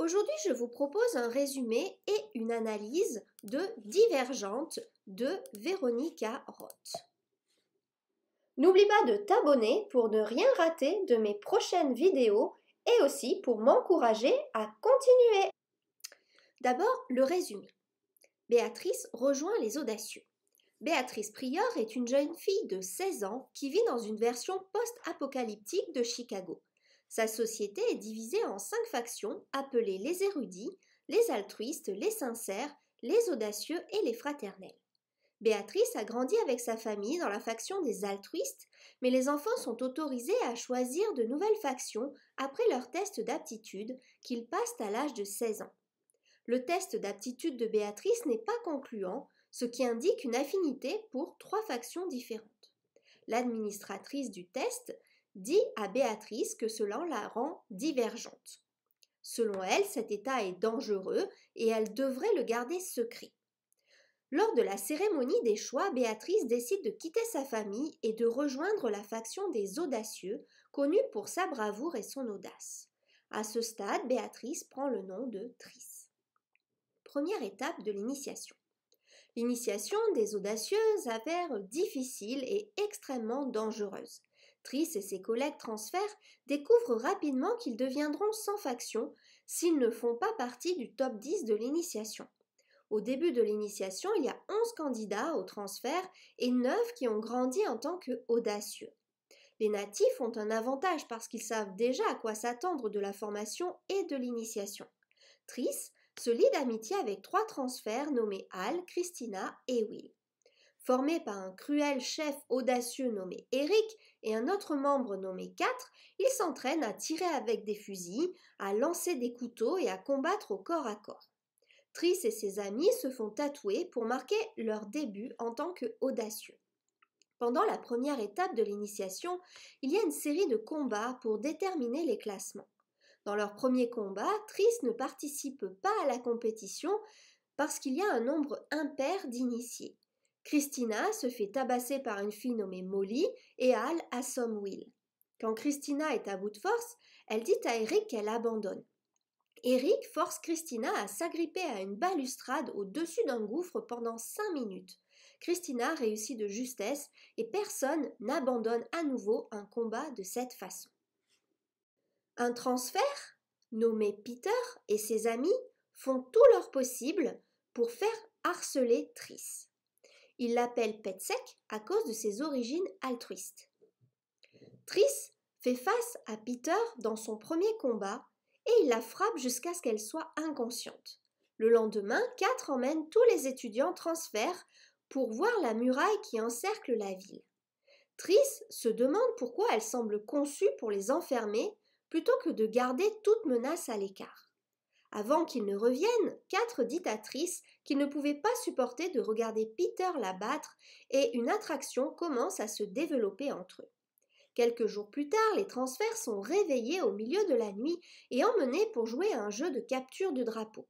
Aujourd'hui, je vous propose un résumé et une analyse de Divergente de Véronica Roth. N'oublie pas de t'abonner pour ne rien rater de mes prochaines vidéos et aussi pour m'encourager à continuer. D'abord, le résumé. Béatrice rejoint les audacieux. Béatrice Prior est une jeune fille de 16 ans qui vit dans une version post-apocalyptique de Chicago. Sa société est divisée en cinq factions appelées les érudits, les altruistes, les sincères, les audacieux et les fraternels. Béatrice a grandi avec sa famille dans la faction des altruistes, mais les enfants sont autorisés à choisir de nouvelles factions après leur test d'aptitude qu'ils passent à l'âge de 16 ans. Le test d'aptitude de Béatrice n'est pas concluant, ce qui indique une affinité pour trois factions différentes. L'administratrice du test dit à Béatrice que cela la rend divergente. Selon elle, cet état est dangereux et elle devrait le garder secret. Lors de la cérémonie des choix, Béatrice décide de quitter sa famille et de rejoindre la faction des audacieux, connue pour sa bravoure et son audace. À ce stade, Béatrice prend le nom de Tris. Première étape de l'initiation. L'initiation des audacieuses avère difficile et extrêmement dangereuse. Tris et ses collègues transferts découvrent rapidement qu'ils deviendront sans faction s'ils ne font pas partie du top 10 de l'initiation. Au début de l'initiation, il y a 11 candidats au transfert et 9 qui ont grandi en tant que audacieux. Les natifs ont un avantage parce qu'ils savent déjà à quoi s'attendre de la formation et de l'initiation. Tris se lie d'amitié avec trois transferts nommés Al, Christina et Will. Formé par un cruel chef audacieux nommé Eric et un autre membre nommé 4, ils s'entraînent à tirer avec des fusils, à lancer des couteaux et à combattre au corps à corps. Tris et ses amis se font tatouer pour marquer leur début en tant que audacieux. Pendant la première étape de l'initiation, il y a une série de combats pour déterminer les classements. Dans leur premier combat, Tris ne participe pas à la compétition parce qu'il y a un nombre impair d'initiés. Christina se fait tabasser par une fille nommée Molly et al assomme Will. Quand Christina est à bout de force, elle dit à Eric qu'elle abandonne. Eric force Christina à s'agripper à une balustrade au-dessus d'un gouffre pendant cinq minutes. Christina réussit de justesse et personne n'abandonne à nouveau un combat de cette façon. Un transfert nommé Peter et ses amis font tout leur possible pour faire harceler Tris. Il l'appelle Petsek à cause de ses origines altruistes. Tris fait face à Peter dans son premier combat et il la frappe jusqu'à ce qu'elle soit inconsciente. Le lendemain, Kat emmène tous les étudiants transferts pour voir la muraille qui encercle la ville. Tris se demande pourquoi elle semble conçue pour les enfermer plutôt que de garder toute menace à l'écart. Avant qu'ils ne reviennent, quatre dictatrices qui ne pouvaient pas supporter de regarder Peter la battre et une attraction commence à se développer entre eux. Quelques jours plus tard, les transferts sont réveillés au milieu de la nuit et emmenés pour jouer à un jeu de capture de drapeau.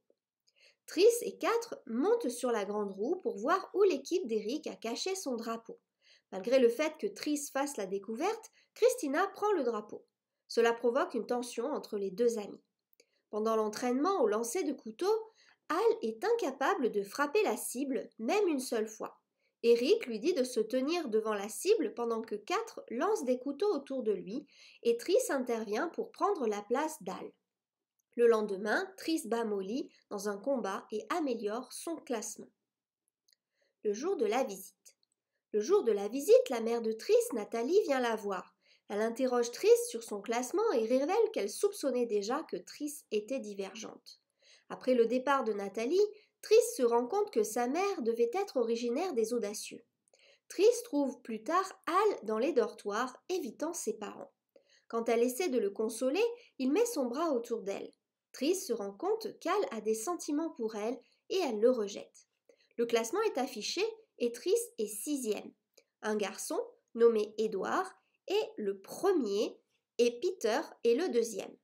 Triss et Quatre montent sur la grande roue pour voir où l'équipe d'Eric a caché son drapeau. Malgré le fait que Triss fasse la découverte, Christina prend le drapeau. Cela provoque une tension entre les deux amis. Pendant l'entraînement au lancer de couteaux, Al est incapable de frapper la cible, même une seule fois. Eric lui dit de se tenir devant la cible pendant que Quatre lancent des couteaux autour de lui, et Tris intervient pour prendre la place d'Al. Le lendemain, Tris bat Molly dans un combat et améliore son classement. Le jour de la visite. Le jour de la visite, la mère de Tris, Nathalie, vient la voir. Elle interroge Tris sur son classement et révèle qu'elle soupçonnait déjà que Tris était divergente. Après le départ de Nathalie, Tris se rend compte que sa mère devait être originaire des audacieux. Tris trouve plus tard Al dans les dortoirs, évitant ses parents. Quand elle essaie de le consoler, il met son bras autour d'elle. Tris se rend compte qu'Al a des sentiments pour elle et elle le rejette. Le classement est affiché et Tris est sixième. Un garçon, nommé Édouard, le premier et Peter est le deuxième.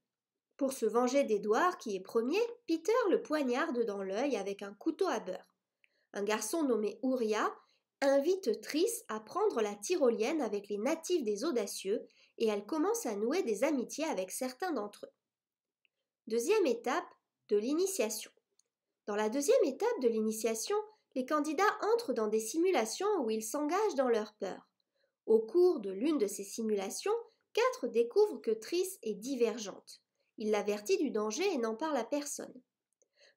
Pour se venger d'Edouard qui est premier, Peter le poignarde dans l'œil avec un couteau à beurre. Un garçon nommé Ouria invite Tris à prendre la tyrolienne avec les natifs des audacieux et elle commence à nouer des amitiés avec certains d'entre eux. Deuxième étape de l'initiation. Dans la deuxième étape de l'initiation, les candidats entrent dans des simulations où ils s'engagent dans leur peur. Au cours de l'une de ces simulations, Quatre découvre que Tris est divergente. Il l'avertit du danger et n'en parle à personne.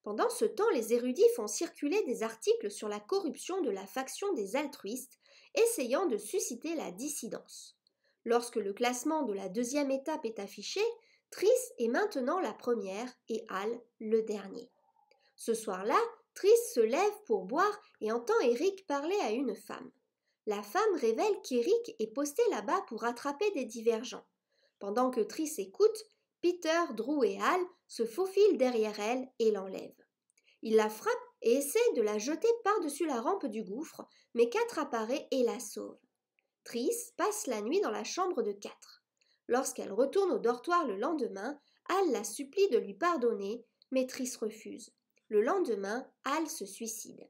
Pendant ce temps, les érudits font circuler des articles sur la corruption de la faction des altruistes, essayant de susciter la dissidence. Lorsque le classement de la deuxième étape est affiché, Tris est maintenant la première et Al le dernier. Ce soir-là, Tris se lève pour boire et entend Eric parler à une femme la femme révèle qu'Eric est posté là-bas pour attraper des divergents. Pendant que Tris écoute, Peter, Drew et Al se faufilent derrière elle et l'enlèvent. Il la frappe et essaie de la jeter par-dessus la rampe du gouffre, mais Quatre apparaît et la sauve. Tris passe la nuit dans la chambre de Quatre. Lorsqu'elle retourne au dortoir le lendemain, Al la supplie de lui pardonner, mais Tris refuse. Le lendemain, Hal se suicide.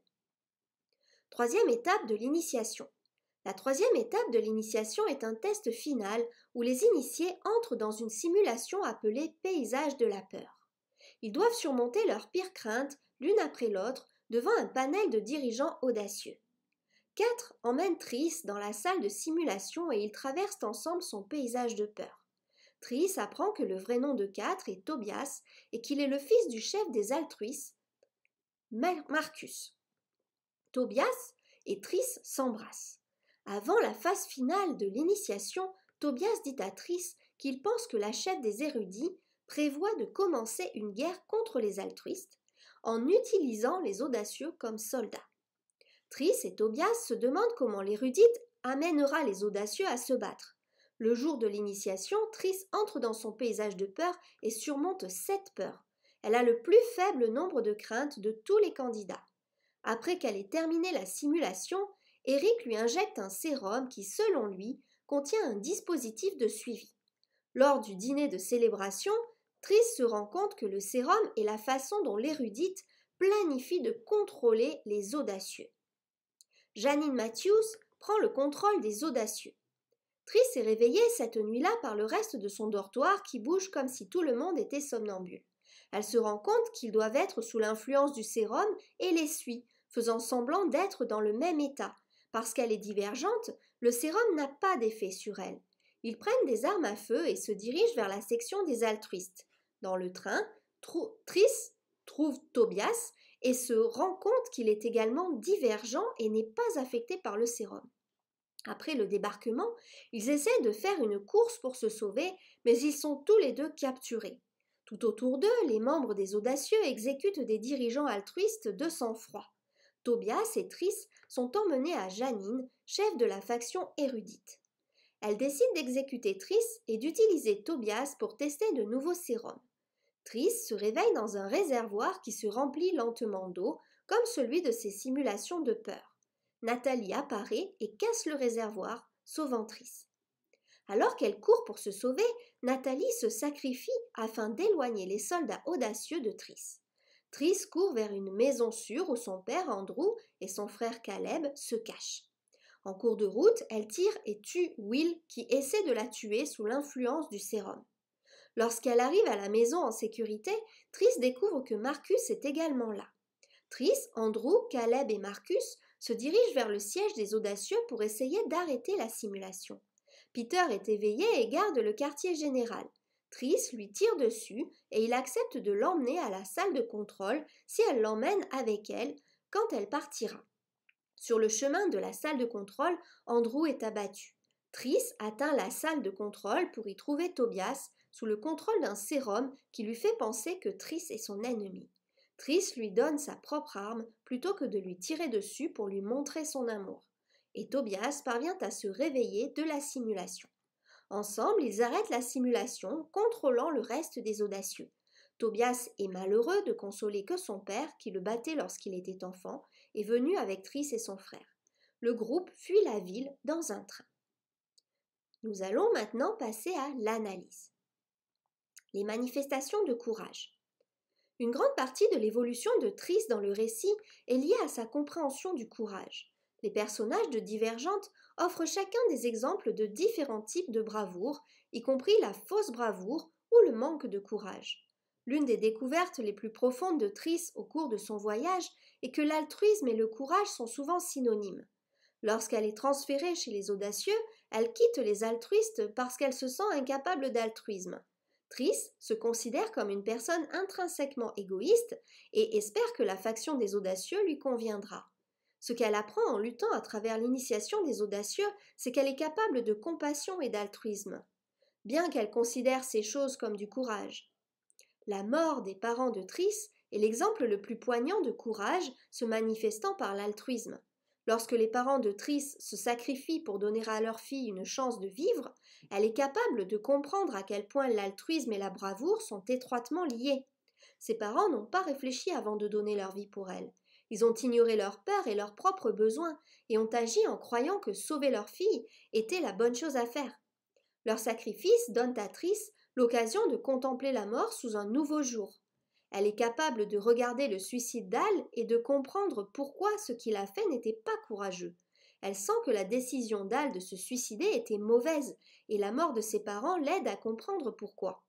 Troisième étape de l'initiation. La troisième étape de l'initiation est un test final où les initiés entrent dans une simulation appelée paysage de la peur. Ils doivent surmonter leurs pires craintes, l'une après l'autre, devant un panel de dirigeants audacieux. Quatre emmènent Tris dans la salle de simulation et ils traversent ensemble son paysage de peur. Tris apprend que le vrai nom de Quatre est Tobias et qu'il est le fils du chef des altruistes, Marcus. Tobias et Tris s'embrassent. Avant la phase finale de l'initiation, Tobias dit à Tris qu'il pense que la chef des érudits prévoit de commencer une guerre contre les altruistes en utilisant les audacieux comme soldats. Tris et Tobias se demandent comment l'érudite amènera les audacieux à se battre. Le jour de l'initiation, Tris entre dans son paysage de peur et surmonte sept peurs. Elle a le plus faible nombre de craintes de tous les candidats. Après qu'elle ait terminé la simulation, Eric lui injecte un sérum qui, selon lui, contient un dispositif de suivi. Lors du dîner de célébration, Tris se rend compte que le sérum est la façon dont l'érudite planifie de contrôler les audacieux. Janine Matthews prend le contrôle des audacieux. Tris est réveillée cette nuit-là par le reste de son dortoir qui bouge comme si tout le monde était somnambule. Elle se rend compte qu'ils doivent être sous l'influence du sérum et les suit, faisant semblant d'être dans le même état, parce qu'elle est divergente, le sérum n'a pas d'effet sur elle. Ils prennent des armes à feu et se dirigent vers la section des altruistes. Dans le train, Tris trouve Tobias et se rend compte qu'il est également divergent et n'est pas affecté par le sérum. Après le débarquement, ils essaient de faire une course pour se sauver, mais ils sont tous les deux capturés. Tout autour d'eux, les membres des audacieux exécutent des dirigeants altruistes de sang-froid. Tobias et Tris sont emmenés à Janine, chef de la faction érudite. Elle décide d'exécuter Tris et d'utiliser Tobias pour tester de nouveaux sérums. Tris se réveille dans un réservoir qui se remplit lentement d'eau, comme celui de ses simulations de peur. Nathalie apparaît et casse le réservoir, sauvant Tris. Alors qu'elle court pour se sauver, Nathalie se sacrifie afin d'éloigner les soldats audacieux de Tris. Tris court vers une maison sûre où son père Andrew et son frère Caleb se cachent. En cours de route, elle tire et tue Will qui essaie de la tuer sous l'influence du sérum. Lorsqu'elle arrive à la maison en sécurité, Tris découvre que Marcus est également là. Tris, Andrew, Caleb et Marcus se dirigent vers le siège des audacieux pour essayer d'arrêter la simulation. Peter est éveillé et garde le quartier général. Triss lui tire dessus et il accepte de l'emmener à la salle de contrôle si elle l'emmène avec elle quand elle partira. Sur le chemin de la salle de contrôle, Andrew est abattu. Tris atteint la salle de contrôle pour y trouver Tobias sous le contrôle d'un sérum qui lui fait penser que Tris est son ennemi. Tris lui donne sa propre arme plutôt que de lui tirer dessus pour lui montrer son amour. Et Tobias parvient à se réveiller de la simulation. Ensemble, ils arrêtent la simulation, contrôlant le reste des audacieux. Tobias est malheureux de consoler que son père, qui le battait lorsqu'il était enfant, est venu avec Triss et son frère. Le groupe fuit la ville dans un train. Nous allons maintenant passer à l'analyse. Les manifestations de courage. Une grande partie de l'évolution de Triss dans le récit est liée à sa compréhension du courage. Les personnages de Divergente offrent chacun des exemples de différents types de bravoure, y compris la fausse bravoure ou le manque de courage. L'une des découvertes les plus profondes de Tris au cours de son voyage est que l'altruisme et le courage sont souvent synonymes. Lorsqu'elle est transférée chez les audacieux, elle quitte les altruistes parce qu'elle se sent incapable d'altruisme. Tris se considère comme une personne intrinsèquement égoïste et espère que la faction des audacieux lui conviendra. Ce qu'elle apprend en luttant à travers l'initiation des audacieux, c'est qu'elle est capable de compassion et d'altruisme, bien qu'elle considère ces choses comme du courage. La mort des parents de Tris est l'exemple le plus poignant de courage se manifestant par l'altruisme. Lorsque les parents de Tris se sacrifient pour donner à leur fille une chance de vivre, elle est capable de comprendre à quel point l'altruisme et la bravoure sont étroitement liés. Ses parents n'ont pas réfléchi avant de donner leur vie pour elle. Ils ont ignoré leur peur et leurs propres besoins et ont agi en croyant que sauver leur fille était la bonne chose à faire. Leur sacrifice donne à Tris l'occasion de contempler la mort sous un nouveau jour. Elle est capable de regarder le suicide d'Al et de comprendre pourquoi ce qu'il a fait n'était pas courageux. Elle sent que la décision d'Al de se suicider était mauvaise et la mort de ses parents l'aide à comprendre pourquoi.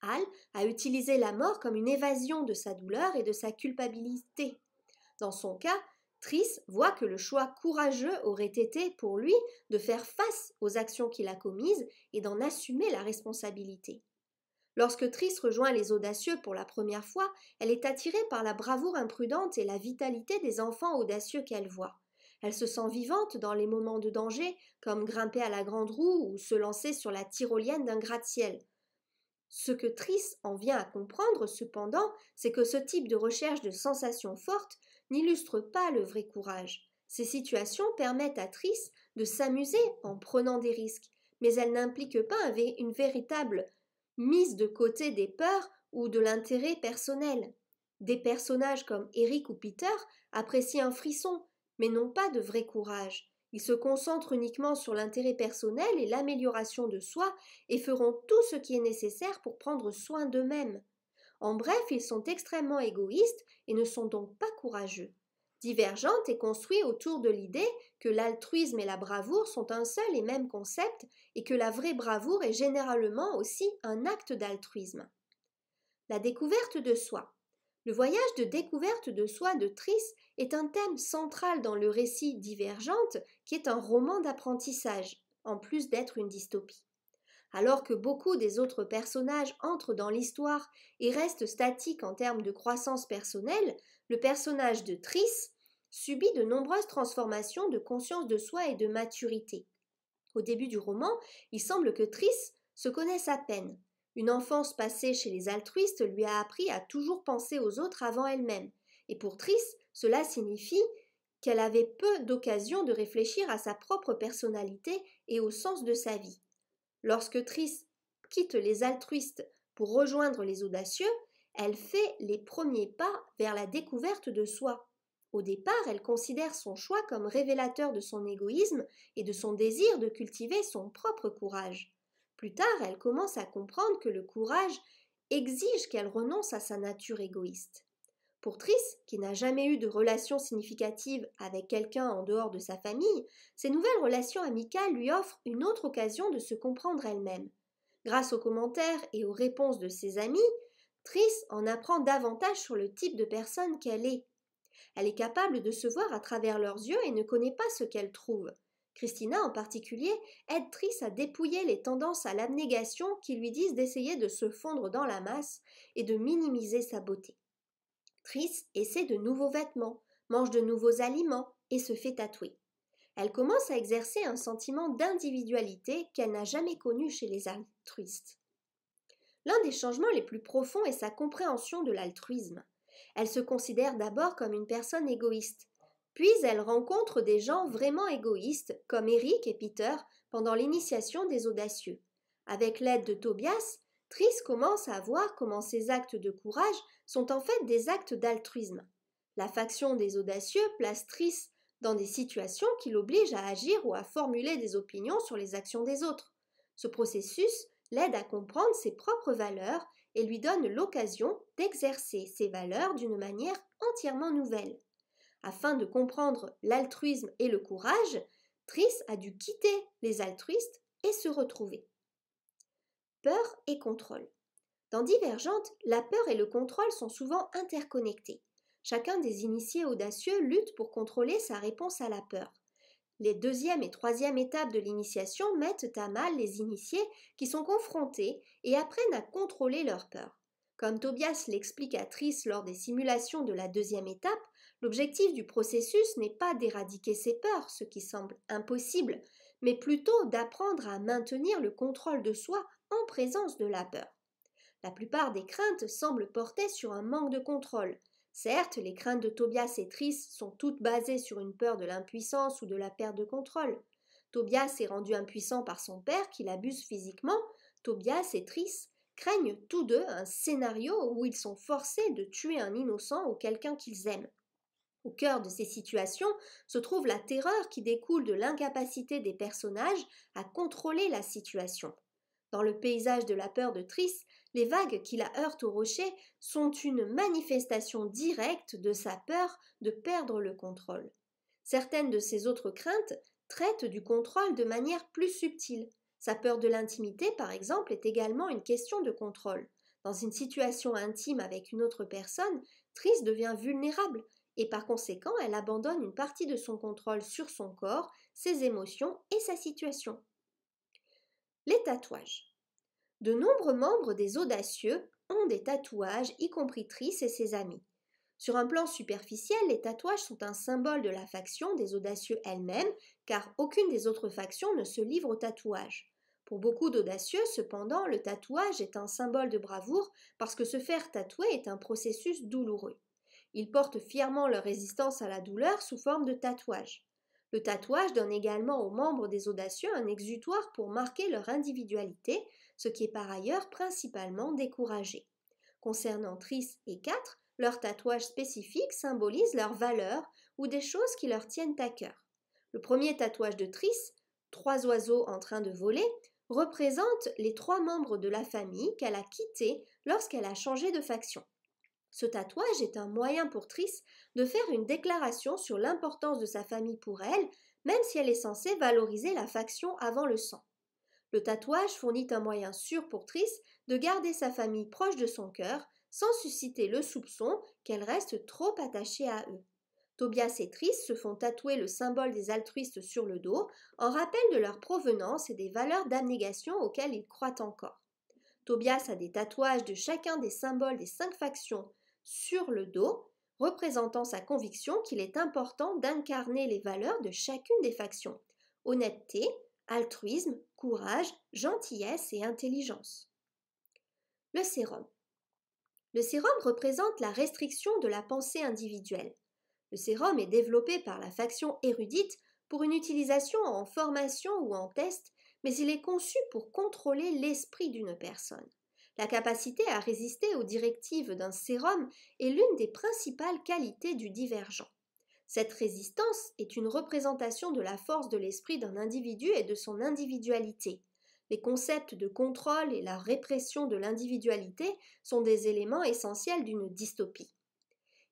Al a utilisé la mort comme une évasion de sa douleur et de sa culpabilité. Dans son cas, Tris voit que le choix courageux aurait été pour lui de faire face aux actions qu'il a commises et d'en assumer la responsabilité. Lorsque Tris rejoint les audacieux pour la première fois, elle est attirée par la bravoure imprudente et la vitalité des enfants audacieux qu'elle voit. Elle se sent vivante dans les moments de danger, comme grimper à la grande roue ou se lancer sur la tyrolienne d'un gratte-ciel. Ce que Triss en vient à comprendre, cependant, c'est que ce type de recherche de sensations fortes n'illustre pas le vrai courage. Ces situations permettent à Triss de s'amuser en prenant des risques, mais elles n'impliquent pas une véritable mise de côté des peurs ou de l'intérêt personnel. Des personnages comme Eric ou Peter apprécient un frisson, mais n'ont pas de vrai courage. Ils se concentrent uniquement sur l'intérêt personnel et l'amélioration de soi et feront tout ce qui est nécessaire pour prendre soin d'eux-mêmes. En bref, ils sont extrêmement égoïstes et ne sont donc pas courageux. Divergente est construit autour de l'idée que l'altruisme et la bravoure sont un seul et même concept et que la vraie bravoure est généralement aussi un acte d'altruisme. La découverte de soi. Le voyage de découverte de soi de Tris est un thème central dans le récit Divergente, qui est un roman d'apprentissage, en plus d'être une dystopie. Alors que beaucoup des autres personnages entrent dans l'histoire et restent statiques en termes de croissance personnelle, le personnage de Tris subit de nombreuses transformations de conscience de soi et de maturité. Au début du roman, il semble que Tris se connaisse à peine, une enfance passée chez les altruistes lui a appris à toujours penser aux autres avant elle-même, et pour Tris, cela signifie qu'elle avait peu d'occasion de réfléchir à sa propre personnalité et au sens de sa vie. Lorsque Tris quitte les altruistes pour rejoindre les audacieux, elle fait les premiers pas vers la découverte de soi. Au départ, elle considère son choix comme révélateur de son égoïsme et de son désir de cultiver son propre courage. Plus tard, elle commence à comprendre que le courage exige qu'elle renonce à sa nature égoïste. Pour Tris, qui n'a jamais eu de relation significative avec quelqu'un en dehors de sa famille, ces nouvelles relations amicales lui offrent une autre occasion de se comprendre elle-même. Grâce aux commentaires et aux réponses de ses amis, Tris en apprend davantage sur le type de personne qu'elle est. Elle est capable de se voir à travers leurs yeux et ne connaît pas ce qu'elle trouve. Christina en particulier aide Tris à dépouiller les tendances à l'abnégation qui lui disent d'essayer de se fondre dans la masse et de minimiser sa beauté. Tris essaie de nouveaux vêtements, mange de nouveaux aliments et se fait tatouer. Elle commence à exercer un sentiment d'individualité qu'elle n'a jamais connu chez les altruistes. L'un des changements les plus profonds est sa compréhension de l'altruisme. Elle se considère d'abord comme une personne égoïste, puis elle rencontre des gens vraiment égoïstes, comme Eric et Peter, pendant l'initiation des audacieux. Avec l'aide de Tobias, Tris commence à voir comment ses actes de courage sont en fait des actes d'altruisme. La faction des audacieux place Tris dans des situations qui l'obligent à agir ou à formuler des opinions sur les actions des autres. Ce processus l'aide à comprendre ses propres valeurs et lui donne l'occasion d'exercer ses valeurs d'une manière entièrement nouvelle. Afin de comprendre l'altruisme et le courage, Tris a dû quitter les altruistes et se retrouver. Peur et contrôle. Dans Divergente, la peur et le contrôle sont souvent interconnectés. Chacun des initiés audacieux lutte pour contrôler sa réponse à la peur. Les deuxième et troisième étapes de l'initiation mettent à mal les initiés qui sont confrontés et apprennent à contrôler leur peur. Comme Tobias l'explique à Triss lors des simulations de la deuxième étape, L'objectif du processus n'est pas d'éradiquer ses peurs, ce qui semble impossible, mais plutôt d'apprendre à maintenir le contrôle de soi en présence de la peur. La plupart des craintes semblent porter sur un manque de contrôle. Certes, les craintes de Tobias et Tris sont toutes basées sur une peur de l'impuissance ou de la perte de contrôle. Tobias est rendu impuissant par son père qui l'abuse physiquement. Tobias et Tris craignent tous deux un scénario où ils sont forcés de tuer un innocent ou quelqu'un qu'ils aiment. Au cœur de ces situations se trouve la terreur qui découle de l'incapacité des personnages à contrôler la situation. Dans le paysage de la peur de Triss, les vagues qui la heurtent au rocher sont une manifestation directe de sa peur de perdre le contrôle. Certaines de ses autres craintes traitent du contrôle de manière plus subtile. Sa peur de l'intimité, par exemple, est également une question de contrôle. Dans une situation intime avec une autre personne, Tris devient vulnérable et par conséquent elle abandonne une partie de son contrôle sur son corps, ses émotions et sa situation. Les tatouages. De nombreux membres des audacieux ont des tatouages, y compris Tris et ses amis. Sur un plan superficiel, les tatouages sont un symbole de la faction des audacieux elle-même, car aucune des autres factions ne se livre au tatouage. Pour beaucoup d'audacieux, cependant, le tatouage est un symbole de bravoure parce que se faire tatouer est un processus douloureux. Ils portent fièrement leur résistance à la douleur sous forme de tatouages. Le tatouage donne également aux membres des audacieux un exutoire pour marquer leur individualité, ce qui est par ailleurs principalement découragé. Concernant Tris et 4, leurs tatouages spécifiques symbolisent leurs valeurs ou des choses qui leur tiennent à cœur. Le premier tatouage de Tris, trois oiseaux en train de voler, représente les trois membres de la famille qu'elle a quittés lorsqu'elle a changé de faction. Ce tatouage est un moyen pour Tris de faire une déclaration sur l'importance de sa famille pour elle, même si elle est censée valoriser la faction avant le sang. Le tatouage fournit un moyen sûr pour Tris de garder sa famille proche de son cœur sans susciter le soupçon qu'elle reste trop attachée à eux. Tobias et Tris se font tatouer le symbole des altruistes sur le dos en rappel de leur provenance et des valeurs d'abnégation auxquelles ils croient encore. Tobias a des tatouages de chacun des symboles des cinq factions sur le dos, représentant sa conviction qu'il est important d'incarner les valeurs de chacune des factions honnêteté, altruisme, courage, gentillesse et intelligence. Le sérum. Le sérum représente la restriction de la pensée individuelle. Le sérum est développé par la faction érudite pour une utilisation en formation ou en test, mais il est conçu pour contrôler l'esprit d'une personne. La capacité à résister aux directives d'un sérum est l'une des principales qualités du divergent. Cette résistance est une représentation de la force de l'esprit d'un individu et de son individualité. Les concepts de contrôle et la répression de l'individualité sont des éléments essentiels d'une dystopie.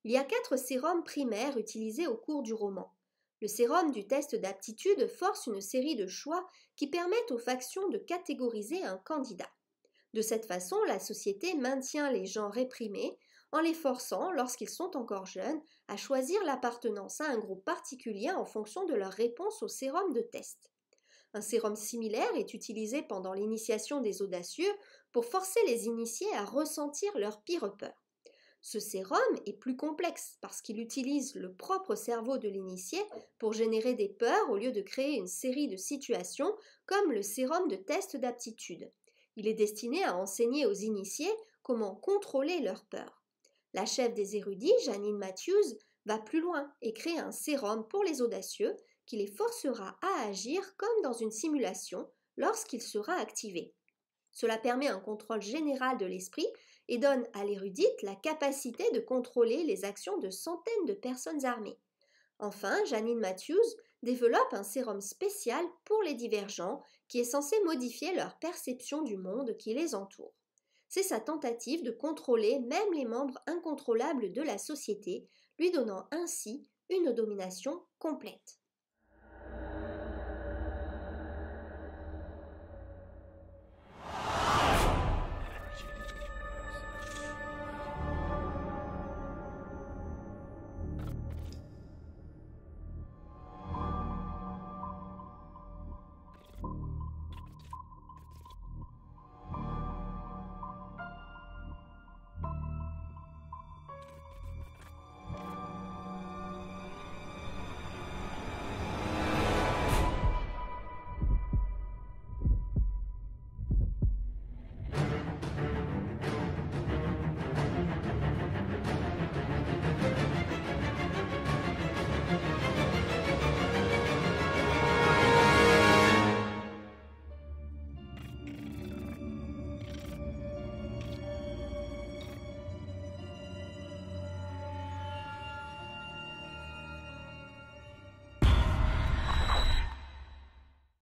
Il y a quatre sérums primaires utilisés au cours du roman. Le sérum du test d'aptitude force une série de choix qui permettent aux factions de catégoriser un candidat. De cette façon, la société maintient les gens réprimés en les forçant, lorsqu'ils sont encore jeunes, à choisir l'appartenance à un groupe particulier en fonction de leur réponse au sérum de test. Un sérum similaire est utilisé pendant l'initiation des audacieux pour forcer les initiés à ressentir leur pire peur. Ce sérum est plus complexe parce qu'il utilise le propre cerveau de l'initié pour générer des peurs au lieu de créer une série de situations comme le sérum de test d'aptitude. Il est destiné à enseigner aux initiés comment contrôler leur peur. La chef des érudits, Janine Matthews, va plus loin et crée un sérum pour les audacieux qui les forcera à agir comme dans une simulation lorsqu'il sera activé. Cela permet un contrôle général de l'esprit et donne à l'érudite la capacité de contrôler les actions de centaines de personnes armées. Enfin, Janine Matthews développe un sérum spécial pour les divergents qui est censé modifier leur perception du monde qui les entoure. C'est sa tentative de contrôler même les membres incontrôlables de la société, lui donnant ainsi une domination complète.